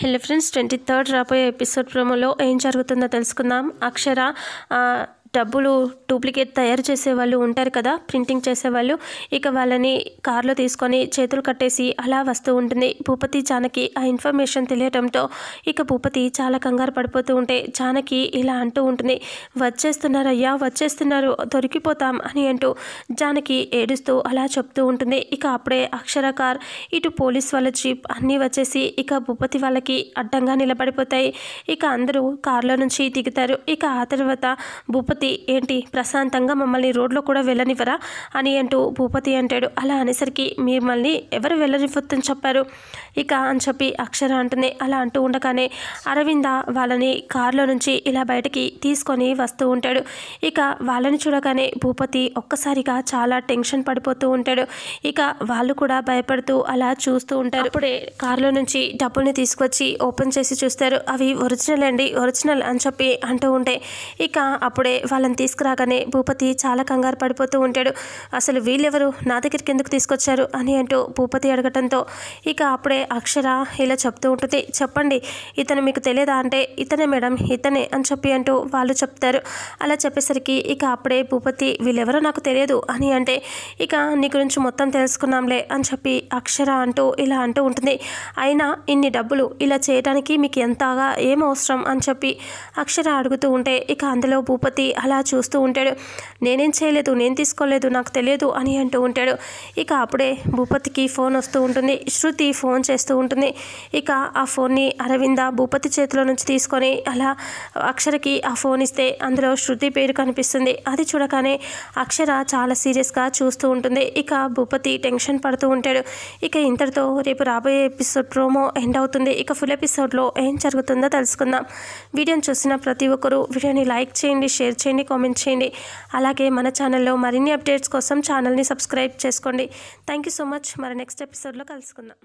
hello friends twenty third రాబోయే episode ప్రోమోలో ఏం జరుగుతుందో తెలుసుకుందాం అక్షర డబ్బులు డూప్లికేట్ తయారు చేసేవాళ్ళు ఉంటారు కదా ప్రింటింగ్ చేసేవాళ్ళు ఇక వాళ్ళని కారులో తీసుకొని చేతులు కట్టేసి అలా వస్తూ ఉంటుంది భూపతి జానకి ఆ ఇన్ఫర్మేషన్ తెలియటంతో ఇక భూపతి చాలా కంగారు పడిపోతూ ఉంటే జానకి ఇలా అంటూ ఉంటుంది వచ్చేస్తున్నారయ్యా వచ్చేస్తున్నారు దొరికిపోతాం అని అంటూ జానకి ఏడుస్తూ అలా చెప్తూ ఉంటుంది ఇక అప్పుడే అక్షరకార్ ఇటు పోలీస్ వాళ్ళ జీప్ అన్నీ వచ్చేసి ఇక భూపతి వాళ్ళకి అడ్డంగా నిలబడిపోతాయి ఇక అందరూ కారులో నుంచి దిగుతారు ఇక ఆ తర్వాత భూపతి భూపతి ఏంటి ప్రశాంతంగా మమ్మల్ని రోడ్లో కూడా వెళ్ళనివ్వరా అని అంటూ భూపతి అంటాడు అలా అనేసరికి మిమ్మల్ని ఎవరు వెళ్ళనివ్వద్దని చెప్పారు ఇక అని చెప్పి అక్షర అంటనే అలా అంటూ ఉండగానే అరవింద వాళ్ళని కారులో నుంచి ఇలా బయటకి తీసుకొని వస్తూ ఉంటాడు ఇక వాళ్ళని చూడగానే భూపతి ఒక్కసారిగా చాలా టెన్షన్ పడిపోతూ ఉంటాడు ఇక వాళ్ళు కూడా భయపడుతూ అలా చూస్తూ ఉంటారు అప్పుడే కారులో నుంచి డబ్బుల్ని తీసుకొచ్చి ఓపెన్ చేసి చూస్తారు అవి ఒరిజినల్ అండి ఒరిజినల్ అని చెప్పి అంటూ ఉంటే ఇక అప్పుడే వాళ్ళని తీసుకురాగానే భూపతి చాలా కంగారు పడిపోతూ ఉంటాడు అసలు వీళ్ళెవరు నా దగ్గరికి ఎందుకు తీసుకొచ్చారు అని అంటూ భూపతి అడగటంతో ఇక అప్పుడే అక్షర ఇలా చెప్తూ ఉంటుంది చెప్పండి ఇతను మీకు తెలియదా అంటే ఇతనే మేడం ఇతనే అని చెప్పి అంటూ వాళ్ళు చెప్తారు అలా చెప్పేసరికి ఇక అప్పుడే భూపతి వీళ్ళెవరో నాకు తెలియదు అని అంటే ఇక నీ గురించి మొత్తం తెలుసుకున్నాంలే అని చెప్పి అక్షర అంటూ ఇలా అంటూ ఉంటుంది అయినా ఇన్ని డబ్బులు ఇలా చేయడానికి మీకు ఎంతగా ఏం అవసరం అని చెప్పి అక్షర అడుగుతూ ఉంటే ఇక అందులో భూపతి అలా చూస్తూ ఉంటాడు నేనేం చేయలేదు నేను తీసుకోలేదు నాకు తెలియదు అని అంటూ ఉంటాడు ఇక అప్పుడే భూపతికి ఫోన్ వస్తూ ఉంటుంది శృతి ఫోన్ చేస్తూ ఉంటుంది ఇక ఆ ఫోన్ని అరవింద భూపతి చేతిలో నుంచి తీసుకొని అలా అక్షరకి ఆ ఫోన్ ఇస్తే అందులో శృతి పేరు కనిపిస్తుంది అది చూడగానే అక్షర చాలా సీరియస్గా చూస్తూ ఉంటుంది ఇక భూపతి టెన్షన్ పడుతూ ఉంటాడు ఇక ఇంతటితో రేపు రాబోయే ఎపిసోడ్ ప్రోమో ఎండ్ అవుతుంది ఇక ఫుల్ ఎపిసోడ్లో ఏం జరుగుతుందో తెలుసుకుందాం వీడియోని చూసిన ప్రతి ఒక్కరూ వీడియోని లైక్ చేయండి షేర్ చేయండి చేయండి కామెంట్ చేయండి అలాగే మన ఛానల్లో మరిన్ని అప్డేట్స్ కోసం ఛానల్ని సబ్స్క్రైబ్ చేసుకోండి థ్యాంక్ సో మచ్ మరి నెక్స్ట్ ఎపిసోడ్లో కలుసుకుందాం